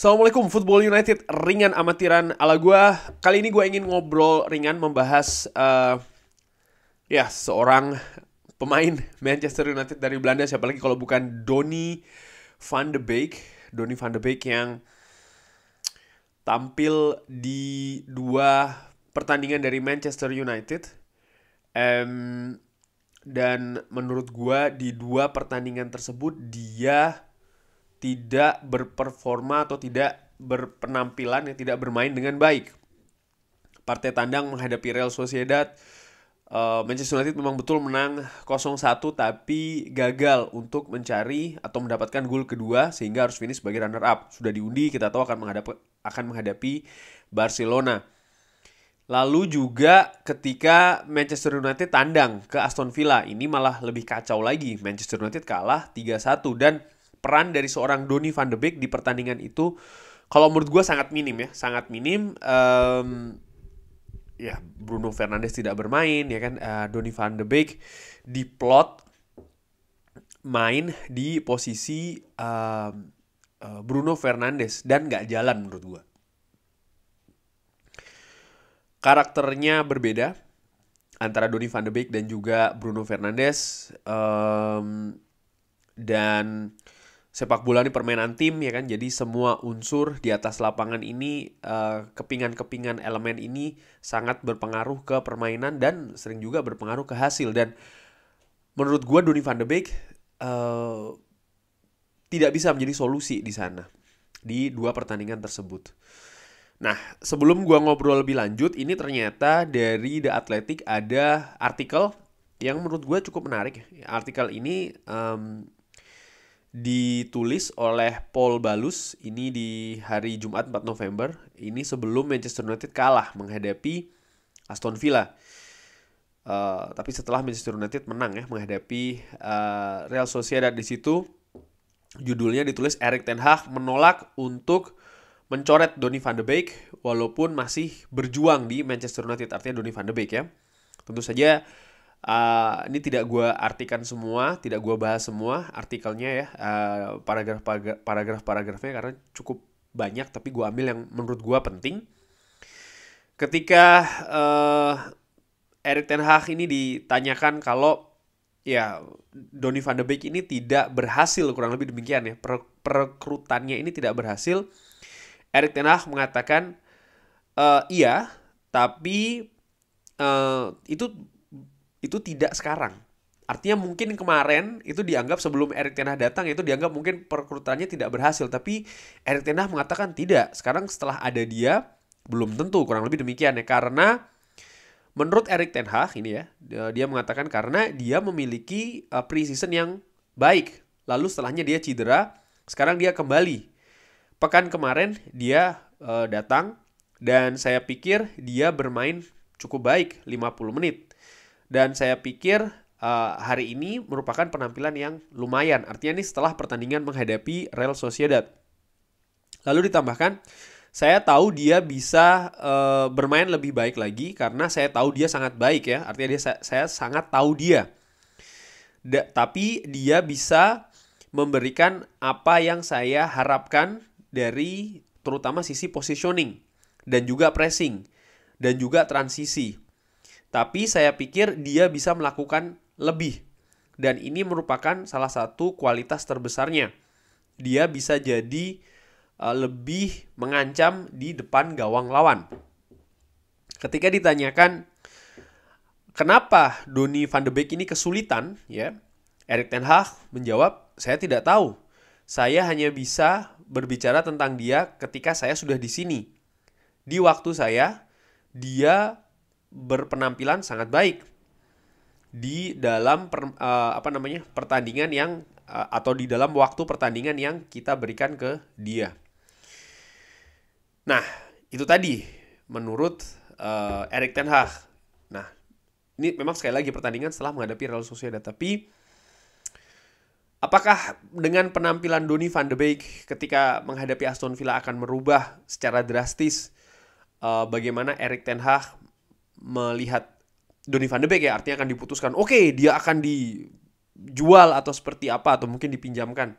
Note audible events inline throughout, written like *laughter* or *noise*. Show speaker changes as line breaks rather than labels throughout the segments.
Assalamualaikum Football United ringan amatiran ala gue Kali ini gue ingin ngobrol ringan membahas uh, ya seorang pemain Manchester United dari Belanda siapa lagi kalau bukan Donny van de Beek. Donny van de Beek yang tampil di dua pertandingan dari Manchester United. Um, dan menurut gue di dua pertandingan tersebut dia tidak berperforma atau tidak berpenampilan yang tidak bermain dengan baik. Partai tandang menghadapi Real Sociedad eh, Manchester United memang betul menang 0-1 tapi gagal untuk mencari atau mendapatkan gol kedua sehingga harus finish sebagai runner up. Sudah diundi kita tahu akan menghadapi akan menghadapi Barcelona. Lalu juga ketika Manchester United tandang ke Aston Villa, ini malah lebih kacau lagi. Manchester United kalah 3-1 dan peran dari seorang Donny van de Beek di pertandingan itu kalau menurut gue sangat minim ya, sangat minim. Um, ya Bruno Fernandes tidak bermain ya kan, uh, Donny van de Beek diplot main di posisi uh, uh, Bruno Fernandes dan nggak jalan menurut gue. Karakternya berbeda antara Donny van de Beek dan juga Bruno Fernandes um, dan sepak bola ini permainan tim ya kan jadi semua unsur di atas lapangan ini eh, kepingan-kepingan uh, elemen ini sangat berpengaruh ke permainan dan sering juga berpengaruh ke hasil dan menurut gua Donny van de Beek uh, tidak bisa menjadi solusi di sana di dua pertandingan tersebut. Nah, sebelum gua ngobrol lebih lanjut, ini ternyata dari The Athletic ada artikel yang menurut gua cukup menarik. Artikel ini um, ditulis oleh Paul Balus ini di hari Jumat 4 November ini sebelum Manchester United kalah menghadapi Aston Villa uh, tapi setelah Manchester United menang ya menghadapi uh, Real Sociedad di situ judulnya ditulis Erik ten Hag menolak untuk mencoret Donny van de Beek walaupun masih berjuang di Manchester United artinya Donny van de Beek ya tentu saja Uh, ini tidak gue artikan semua, tidak gue bahas semua artikelnya ya, uh, paragraf paragraf paragrafnya karena cukup banyak, tapi gue ambil yang menurut gue penting. Ketika uh, Erik Ten Hag ini ditanyakan kalau ya Donny van de Beek ini tidak berhasil kurang lebih demikian ya per perekrutannya ini tidak berhasil. Erik Ten Hag mengatakan uh, iya, tapi uh, itu itu tidak sekarang. Artinya mungkin kemarin itu dianggap sebelum Erik Ten Hag datang itu dianggap mungkin perekrutannya tidak berhasil. Tapi Erik Ten mengatakan tidak. Sekarang setelah ada dia, belum tentu. Kurang lebih demikian ya. Karena menurut Erik Ten Hag ini ya, dia mengatakan karena dia memiliki uh, pre-season yang baik. Lalu setelahnya dia cedera, sekarang dia kembali. Pekan kemarin dia uh, datang dan saya pikir dia bermain cukup baik 50 menit dan saya pikir uh, hari ini merupakan penampilan yang lumayan. Artinya ini setelah pertandingan menghadapi Real Sociedad. Lalu ditambahkan, saya tahu dia bisa uh, bermain lebih baik lagi karena saya tahu dia sangat baik ya. Artinya dia saya sangat tahu dia. Da, tapi dia bisa memberikan apa yang saya harapkan dari terutama sisi positioning dan juga pressing dan juga transisi. Tapi saya pikir dia bisa melakukan lebih. Dan ini merupakan salah satu kualitas terbesarnya. Dia bisa jadi eh, lebih mengancam di depan gawang lawan. Ketika ditanyakan kenapa Doni van de Beek ini kesulitan, ya, Erik ten Hag menjawab, "Saya tidak tahu. Saya hanya bisa berbicara tentang dia ketika saya sudah di sini. Di waktu saya, dia berpenampilan sangat baik di dalam per, uh, apa namanya pertandingan yang uh, atau di dalam waktu pertandingan yang kita berikan ke dia. Nah itu tadi menurut uh, Erik Ten Hag. Nah ini memang sekali lagi pertandingan setelah menghadapi Real Sociedad tapi apakah dengan penampilan Doni van de Beek ketika menghadapi Aston Villa akan merubah secara drastis uh, bagaimana Erik Ten Hag melihat Donny van de Beek ya artinya akan diputuskan oke okay, dia akan dijual atau seperti apa atau mungkin dipinjamkan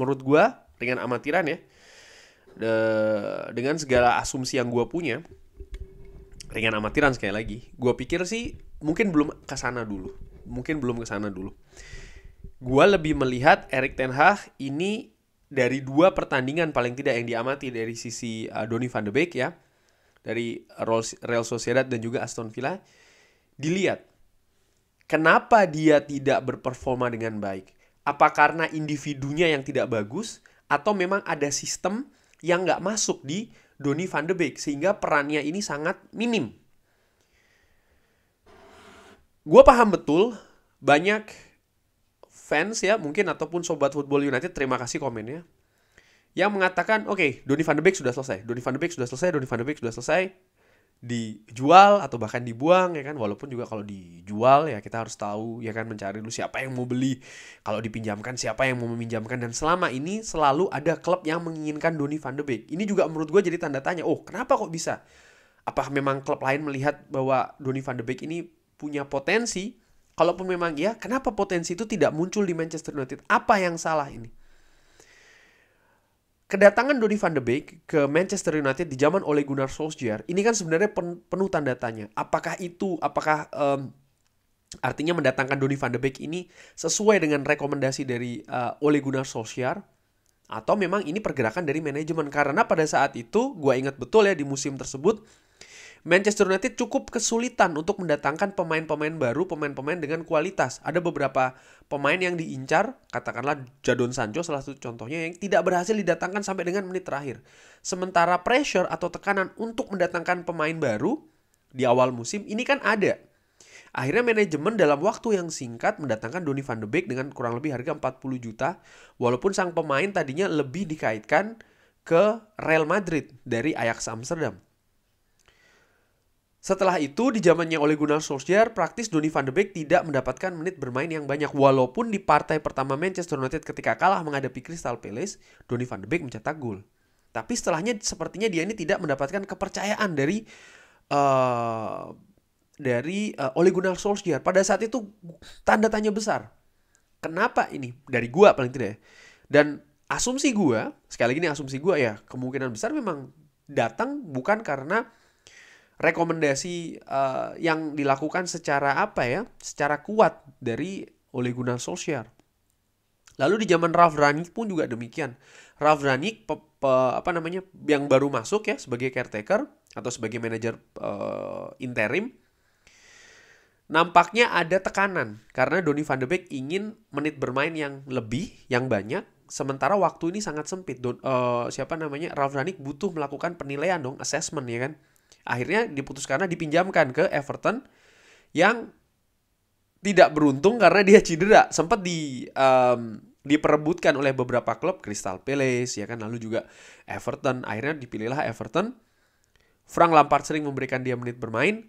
menurut gue dengan amatiran ya de, dengan segala asumsi yang gue punya ringan amatiran sekali lagi gue pikir sih mungkin belum ke sana dulu mungkin belum ke sana dulu gue lebih melihat Erik Ten Hag ini dari dua pertandingan paling tidak yang diamati dari sisi uh, Donny van de Beek ya dari Real Sociedad dan juga Aston Villa dilihat kenapa dia tidak berperforma dengan baik apa karena individunya yang tidak bagus atau memang ada sistem yang nggak masuk di Donny van de Beek sehingga perannya ini sangat minim. Gue paham betul banyak fans ya mungkin ataupun sobat football United terima kasih komennya yang mengatakan oke okay, Donny van de Beek sudah selesai, Donny van de Beek sudah selesai, Donny van de Beek sudah selesai dijual atau bahkan dibuang ya kan walaupun juga kalau dijual ya kita harus tahu ya kan mencari lu siapa yang mau beli kalau dipinjamkan siapa yang mau meminjamkan dan selama ini selalu ada klub yang menginginkan Doni van de Beek ini juga menurut gue jadi tanda tanya oh kenapa kok bisa apa memang klub lain melihat bahwa Doni van de Beek ini punya potensi kalaupun memang ya kenapa potensi itu tidak muncul di Manchester United apa yang salah ini kedatangan Donny van de Beek ke Manchester United di zaman Ole Gunnar Solskjaer ini kan sebenarnya pen, penuh tanda tanya. Apakah itu apakah um, artinya mendatangkan Donny van de Beek ini sesuai dengan rekomendasi dari uh, Ole Gunnar Solskjaer atau memang ini pergerakan dari manajemen karena pada saat itu gue ingat betul ya di musim tersebut Manchester United cukup kesulitan untuk mendatangkan pemain-pemain baru, pemain-pemain dengan kualitas. Ada beberapa pemain yang diincar, katakanlah Jadon Sancho salah satu contohnya yang tidak berhasil didatangkan sampai dengan menit terakhir. Sementara pressure atau tekanan untuk mendatangkan pemain baru di awal musim ini kan ada. Akhirnya manajemen dalam waktu yang singkat mendatangkan Donny van de Beek dengan kurang lebih harga 40 juta walaupun sang pemain tadinya lebih dikaitkan ke Real Madrid dari Ajax Amsterdam. Setelah itu, di zamannya oleh Gunnar Solskjaer, praktis Donny van de Beek tidak mendapatkan menit bermain yang banyak. Walaupun di partai pertama Manchester United ketika kalah menghadapi Crystal Palace, Donny van de Beek mencetak gol. Tapi setelahnya sepertinya dia ini tidak mendapatkan kepercayaan dari uh, dari uh, eh, Ole Gunnar Solskjaer. Pada saat itu tanda tanya besar. Kenapa ini? Dari gua paling tidak ya. Dan asumsi gua, sekali lagi ini asumsi gua ya, kemungkinan besar memang datang bukan karena rekomendasi uh, yang dilakukan secara apa ya? Secara kuat dari Ole Gunnar Solskjaer. Lalu di zaman Ralf Rangnick pun juga demikian. Ralf Rangnick pe, pe, apa namanya yang baru masuk ya sebagai caretaker atau sebagai manajer uh, interim nampaknya ada tekanan karena Donny van de Beek ingin menit bermain yang lebih, yang banyak sementara waktu ini sangat sempit. Don, uh, siapa namanya Ralf Rangnick butuh melakukan penilaian dong, assessment ya kan. Akhirnya diputuskan dipinjamkan ke Everton yang tidak beruntung karena dia cedera. Sempat di um, diperebutkan oleh beberapa klub Crystal Palace ya kan lalu juga Everton akhirnya dipilihlah Everton Frank Lampard sering memberikan dia menit bermain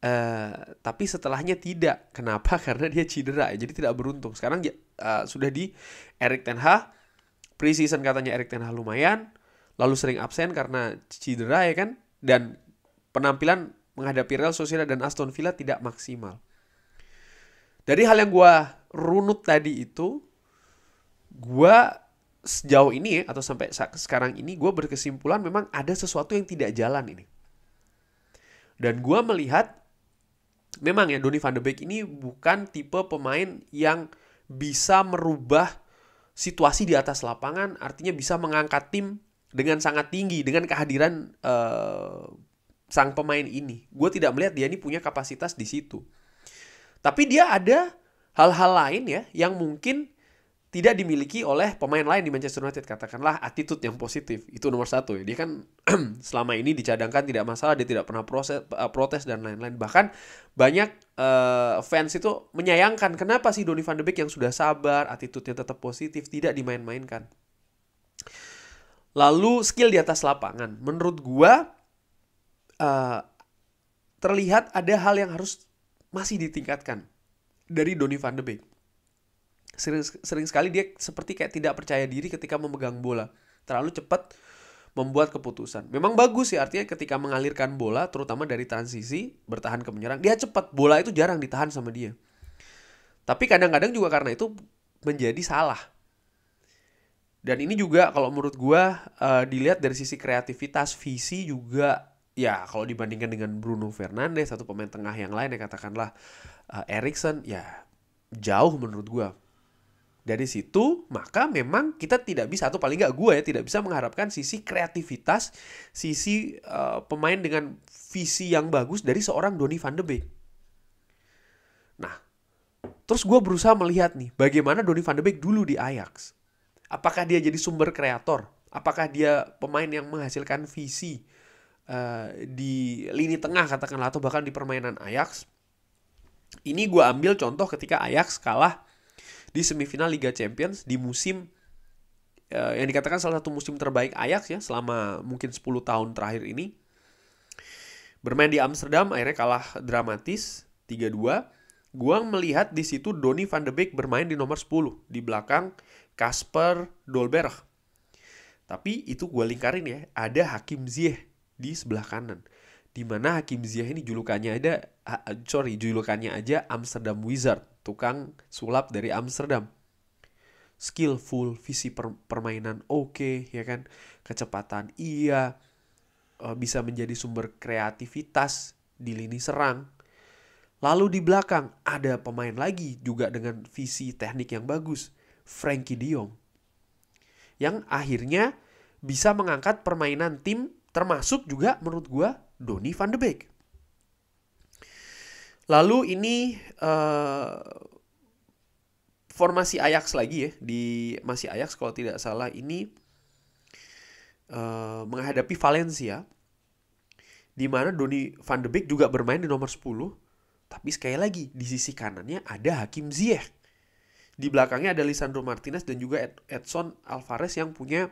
uh, tapi setelahnya tidak kenapa *laughs* karena dia cedera ya jadi tidak beruntung sekarang uh, sudah di Erik Ten Hag preseason katanya Erik Ten Hag lumayan lalu sering absen karena cedera ya kan dan penampilan menghadapi Real Sociedad dan Aston Villa tidak maksimal. Dari hal yang gue runut tadi itu, gue sejauh ini ya, atau sampai sekarang ini gue berkesimpulan memang ada sesuatu yang tidak jalan ini. Dan gue melihat memang ya Donny van de Beek ini bukan tipe pemain yang bisa merubah situasi di atas lapangan, artinya bisa mengangkat tim dengan sangat tinggi dengan kehadiran uh, sang pemain ini. Gue tidak melihat dia ini punya kapasitas di situ. Tapi dia ada hal-hal lain ya yang mungkin tidak dimiliki oleh pemain lain di Manchester United. Katakanlah attitude yang positif. Itu nomor satu. Ya. Dia kan *clears throat* selama ini dicadangkan tidak masalah. Dia tidak pernah proses, eh, protes dan lain-lain. Bahkan banyak uh, fans itu menyayangkan. Kenapa sih Donny van de Beek yang sudah sabar, attitude-nya tetap positif, tidak dimain-mainkan. Lalu skill di atas lapangan. Menurut gue Eh, terlihat ada hal yang harus masih ditingkatkan dari Donny van de Beek. Sering, sering sekali dia seperti kayak tidak percaya diri ketika memegang bola. Terlalu cepat membuat keputusan. Memang bagus sih artinya ketika mengalirkan bola terutama dari transisi bertahan ke menyerang. Dia cepat, bola itu jarang ditahan sama dia. Tapi kadang-kadang juga karena itu menjadi salah. Dan ini juga kalau menurut gue uh, dilihat dari sisi kreativitas, visi juga ya kalau dibandingkan dengan Bruno Fernandes atau pemain tengah yang lain ya katakanlah uh, Erikson ya jauh menurut gue dari situ maka memang kita tidak bisa atau paling nggak gue ya tidak bisa mengharapkan sisi kreativitas sisi uh, pemain dengan visi yang bagus dari seorang Donny van de Beek. Nah, terus gue berusaha melihat nih bagaimana Donny van de Beek dulu di Ajax. Apakah dia jadi sumber kreator? Apakah dia pemain yang menghasilkan visi? uh, di lini tengah katakanlah atau bahkan di permainan Ajax. Ini gue ambil contoh ketika Ajax kalah di semifinal Liga Champions di musim uh, yang dikatakan salah satu musim terbaik Ajax ya selama mungkin 10 tahun terakhir ini. Bermain di Amsterdam akhirnya kalah dramatis 3-2. Gua melihat di situ Donny van de Beek bermain di nomor 10 di belakang Kasper Dolberg. Tapi itu gue lingkarin ya, ada Hakim Ziyech di sebelah kanan. di mana Hakim Ziyech ini julukannya ada, ah, ah, sorry, julukannya aja Amsterdam Wizard, tukang sulap dari Amsterdam. Skillful, visi permainan oke, okay, ya kan? Kecepatan iya, eh, bisa menjadi sumber kreativitas di lini serang. Lalu di belakang ada pemain lagi juga dengan visi teknik yang bagus, Frankie diom, Yang akhirnya bisa mengangkat permainan tim Termasuk juga menurut gue Donny van de Beek. Lalu ini uh, formasi Ajax lagi ya di masih Ajax kalau tidak salah ini uh, menghadapi Valencia di mana Donny van de Beek juga bermain di nomor 10 tapi sekali lagi di sisi kanannya ada Hakim Ziyech. Di belakangnya ada Lisandro Martinez dan juga Edson Alvarez yang punya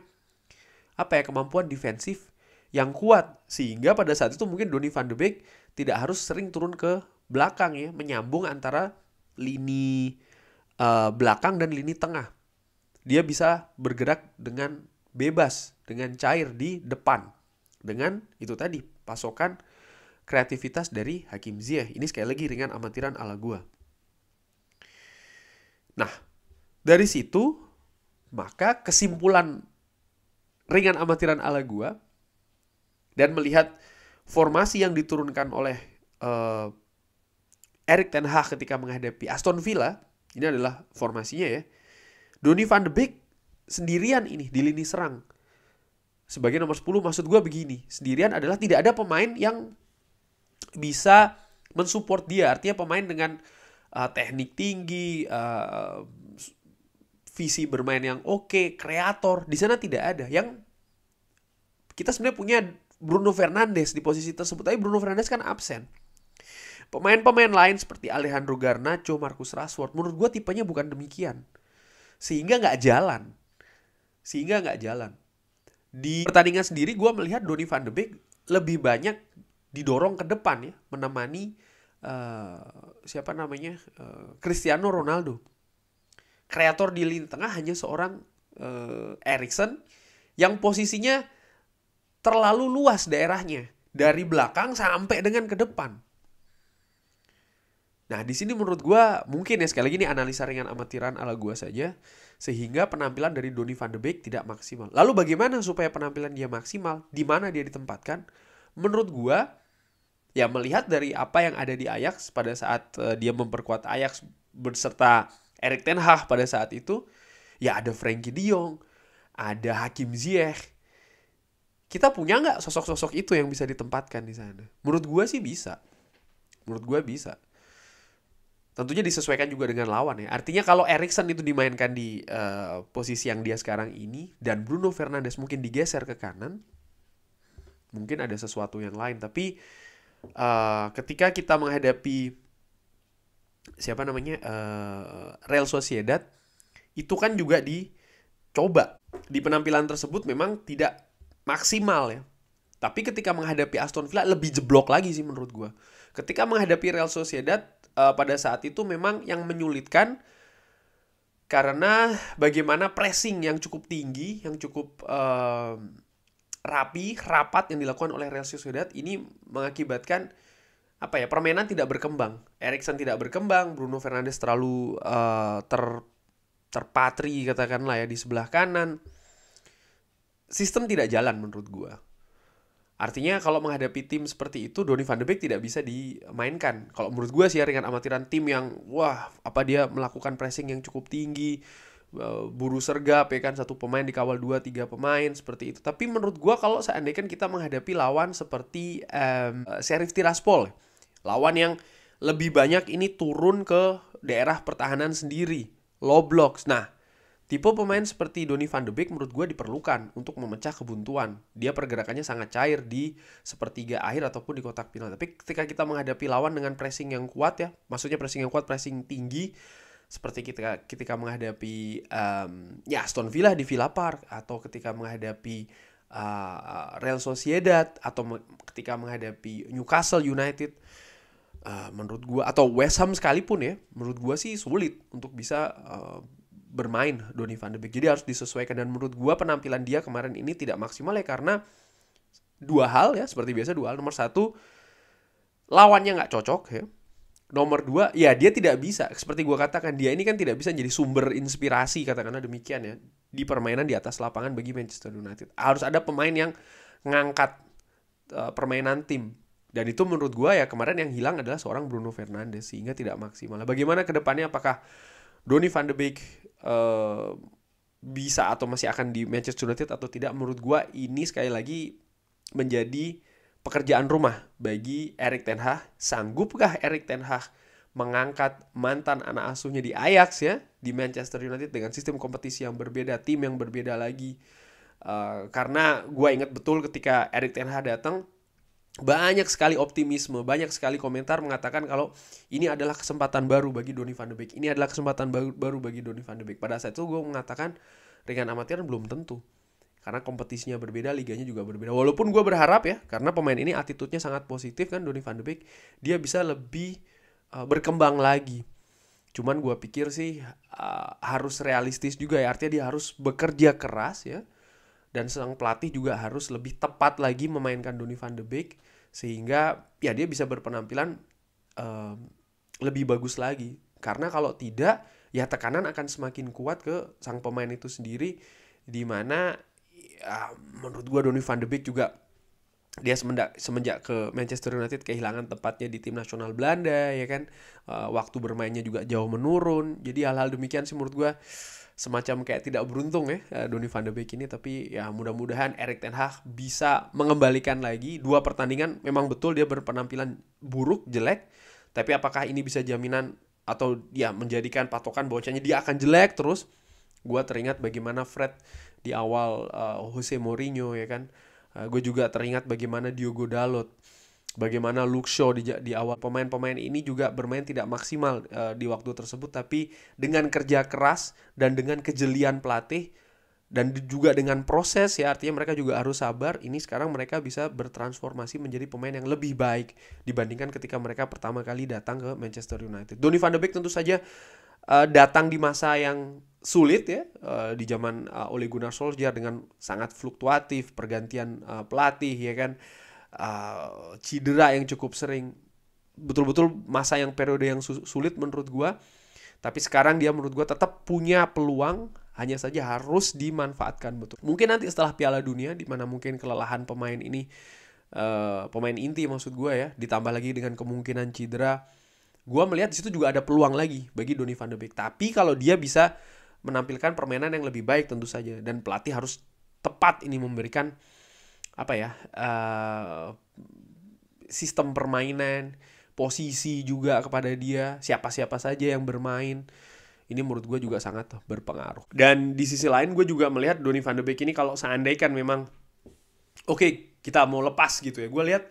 apa ya kemampuan defensif yang kuat sehingga pada saat itu mungkin Donny van de Beek tidak harus sering turun ke belakang ya menyambung antara lini uh, belakang dan lini tengah dia bisa bergerak dengan bebas dengan cair di depan dengan itu tadi pasokan kreativitas dari Hakim Ziyech ini sekali lagi ringan amatiran ala gua nah dari situ maka kesimpulan ringan amatiran ala gua dan melihat formasi yang diturunkan oleh uh, Erik ten Hag ketika menghadapi Aston Villa, ini adalah formasinya ya. Donny van de Beek sendirian ini di lini serang. Sebagai nomor 10 maksud gue begini, sendirian adalah tidak ada pemain yang bisa mensupport dia. Artinya pemain dengan uh, teknik tinggi, uh, visi bermain yang oke, okay, kreator, di sana tidak ada. Yang kita sebenarnya punya Bruno Fernandes di posisi tersebut. Tapi Bruno Fernandes kan absen. Pemain-pemain lain seperti Alejandro Garnacho, Marcus Rashford, menurut gue tipenya bukan demikian. Sehingga nggak jalan. Sehingga nggak jalan. Di pertandingan sendiri gue melihat Donny van de Beek lebih banyak didorong ke depan ya. Menemani uh, siapa namanya uh, Cristiano Ronaldo. Kreator di lini tengah hanya seorang uh, eh, Erikson yang posisinya terlalu luas daerahnya dari belakang sampai dengan ke depan. Nah, di sini menurut gue mungkin ya sekali lagi ini analisa ringan amatiran ala gue saja sehingga penampilan dari Donny van de Beek tidak maksimal. Lalu bagaimana supaya penampilan dia maksimal? Di mana dia ditempatkan? Menurut gue ya melihat dari apa yang ada di Ajax pada saat uh, dia memperkuat Ajax berserta Erik ten Hag pada saat itu, ya ada Frankie De Jong, ada Hakim Ziyech, kita punya nggak sosok-sosok itu yang bisa ditempatkan di sana? Menurut gue sih bisa. Menurut gue bisa. Tentunya disesuaikan juga dengan lawan ya. Artinya kalau Erikson itu dimainkan di uh, posisi yang dia sekarang ini dan Bruno Fernandes mungkin digeser ke kanan, mungkin ada sesuatu yang lain. Tapi uh, ketika kita menghadapi siapa namanya uh, Real Sociedad, itu kan juga dicoba di penampilan tersebut memang tidak maksimal ya. Tapi ketika menghadapi Aston Villa lebih jeblok lagi sih menurut gue. Ketika menghadapi Real Sociedad uh, pada saat itu memang yang menyulitkan karena bagaimana pressing yang cukup tinggi, yang cukup uh, rapi, rapat yang dilakukan oleh Real Sociedad ini mengakibatkan apa ya permainan tidak berkembang. Erikson tidak berkembang, Bruno Fernandes terlalu uh, ter terpatri katakanlah ya di sebelah kanan sistem tidak jalan menurut gue. Artinya kalau menghadapi tim seperti itu Donny van de Beek tidak bisa dimainkan. Kalau menurut gue sih ya, ringan amatiran tim yang wah apa dia melakukan pressing yang cukup tinggi, eh, buru sergap ya kan satu pemain dikawal dua tiga pemain seperti itu. Tapi menurut gue kalau seandainya kan kita menghadapi lawan seperti um, eh, Sheriff Tiraspol, lawan yang lebih banyak ini turun ke daerah pertahanan sendiri, low blocks. Nah, Tipe pemain seperti Donny van de Beek menurut gue diperlukan untuk memecah kebuntuan. Dia pergerakannya sangat cair di sepertiga akhir ataupun di kotak final. Tapi ketika kita menghadapi lawan dengan pressing yang kuat ya, maksudnya pressing yang kuat, pressing tinggi, seperti ketika ketika menghadapi um, ya Aston Villa di Villa Park atau ketika menghadapi uh, Real Sociedad atau me ketika menghadapi Newcastle United, uh, menurut gue atau West Ham sekalipun ya, menurut gue sih sulit untuk bisa uh, bermain Donny van de Beek. Jadi harus disesuaikan dan menurut gua penampilan dia kemarin ini tidak maksimal ya karena dua hal ya seperti biasa dua hal. Nomor satu lawannya nggak cocok ya. Nomor dua ya dia tidak bisa seperti gua katakan dia ini kan tidak bisa jadi sumber inspirasi katakanlah demikian ya di permainan di atas lapangan bagi Manchester United. Harus ada pemain yang ngangkat eh, permainan tim dan itu menurut gue ya kemarin yang hilang adalah seorang Bruno Fernandes sehingga tidak maksimal. Bagaimana kedepannya apakah Donny van de Beek uh, bisa atau masih akan di Manchester United atau tidak menurut gue ini sekali lagi menjadi pekerjaan rumah bagi Erik Ten Hag sanggupkah Erik Ten Hag mengangkat mantan anak asuhnya di Ajax ya di Manchester United dengan sistem kompetisi yang berbeda tim yang berbeda lagi uh, karena gue ingat betul ketika Erik Ten Hag datang banyak sekali optimisme, banyak sekali komentar mengatakan kalau ini adalah kesempatan baru bagi Donny van de Beek. Ini adalah kesempatan baru, baru bagi Donny van de Beek. Pada saat itu gue mengatakan ringan amatir belum tentu. Karena kompetisinya berbeda, liganya juga berbeda. Walaupun gue berharap ya, karena pemain ini attitude-nya sangat positif kan Donny van de Beek. Dia bisa lebih uh, berkembang lagi. Cuman gue pikir sih uh, harus realistis juga ya. Artinya dia harus bekerja keras ya dan sang pelatih juga harus lebih tepat lagi memainkan Donny van de Beek sehingga ya dia bisa berpenampilan uh, lebih bagus lagi karena kalau tidak ya tekanan akan semakin kuat ke sang pemain itu sendiri di mana ya, menurut gua Donny van de Beek juga dia semenjak, semenjak ke Manchester United kehilangan tempatnya di tim nasional Belanda ya kan uh, waktu bermainnya juga jauh menurun jadi hal-hal demikian sih menurut gua semacam kayak tidak beruntung ya eh, Donny van de Beek ini tapi ya mudah-mudahan Erik ten Hag bisa mengembalikan lagi dua pertandingan memang betul dia berpenampilan buruk jelek tapi apakah ini bisa jaminan atau ya menjadikan patokan bocahnya dia akan jelek terus gue teringat bagaimana Fred di awal uh, Jose Mourinho ya kan uh, eh, gue juga teringat bagaimana Diogo Dalot bagaimana Luke show di, di awal pemain-pemain ini juga bermain tidak maksimal uh, di waktu tersebut tapi dengan kerja keras dan dengan kejelian pelatih dan juga dengan proses ya artinya mereka juga harus sabar ini sekarang mereka bisa bertransformasi menjadi pemain yang lebih baik dibandingkan ketika mereka pertama kali datang ke Manchester United. Donny van de Beek tentu saja uh, datang di masa yang sulit ya uh, di zaman uh, Ole Gunnar Solskjaer dengan sangat fluktuatif pergantian uh, pelatih ya kan. Uh, uh, cedera yang cukup sering betul-betul masa yang periode yang sulit menurut gua tapi sekarang dia menurut gua tetap punya peluang hanya saja harus dimanfaatkan betul mungkin nanti setelah Piala Dunia di mana mungkin kelelahan pemain ini uh, pemain inti maksud gue ya ditambah lagi dengan kemungkinan cedera gue melihat di situ juga ada peluang lagi bagi Donny van de Beek tapi kalau dia bisa menampilkan permainan yang lebih baik tentu saja dan pelatih harus tepat ini memberikan apa ya uh, sistem permainan posisi juga kepada dia siapa siapa saja yang bermain ini menurut gue juga sangat berpengaruh dan di sisi lain gue juga melihat Donny van de Beek ini kalau seandainya kan memang oke okay, kita mau lepas gitu ya gue lihat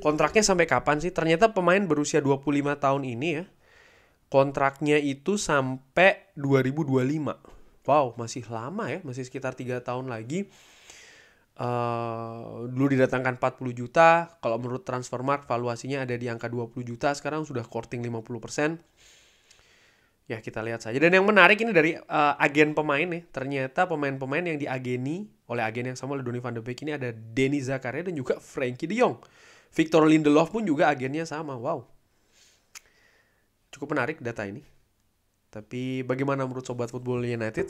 kontraknya sampai kapan sih ternyata pemain berusia 25 tahun ini ya kontraknya itu sampai 2025 wow masih lama ya masih sekitar tiga tahun lagi Eh, dulu didatangkan 40 juta, kalau menurut Transfermark valuasinya ada di angka 20 juta, sekarang sudah korting 50%. Ya, kita lihat saja. Dan yang menarik ini dari uh, agen pemain nih, ternyata pemain-pemain yang diageni oleh agen yang sama oleh Donny van de Beek ini ada Denny Zakaria dan juga Frankie De Jong. Victor Lindelof pun juga agennya sama. Wow. Cukup menarik data ini. Tapi bagaimana menurut sobat Football United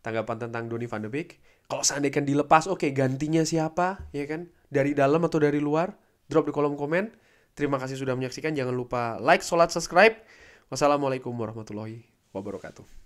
tanggapan tentang Donny van de Beek? kalau seandainya kan dilepas oke okay, gantinya siapa ya kan dari dalam atau dari luar drop di kolom komen terima kasih sudah menyaksikan jangan lupa like sholat subscribe wassalamualaikum warahmatullahi wabarakatuh